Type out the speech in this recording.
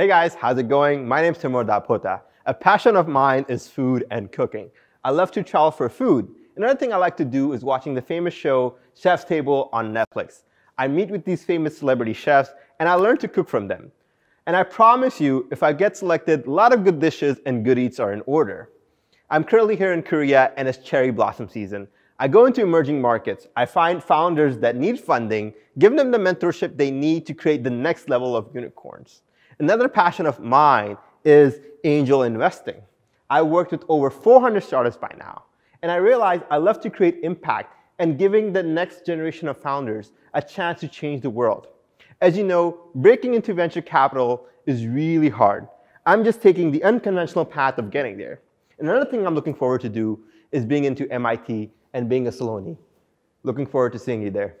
Hey guys, how's it going? My name is Timur Dapota. A passion of mine is food and cooking. I love to travel for food. Another thing I like to do is watching the famous show Chef's Table on Netflix. I meet with these famous celebrity chefs and I learn to cook from them. And I promise you, if I get selected, a lot of good dishes and good eats are in order. I'm currently here in Korea and it's cherry blossom season. I go into emerging markets. I find founders that need funding, give them the mentorship they need to create the next level of unicorns. Another passion of mine is angel investing. I worked with over 400 startups by now, and I realized I love to create impact and giving the next generation of founders a chance to change the world. As you know, breaking into venture capital is really hard. I'm just taking the unconventional path of getting there. Another thing I'm looking forward to do is being into MIT and being a Saloni. Looking forward to seeing you there.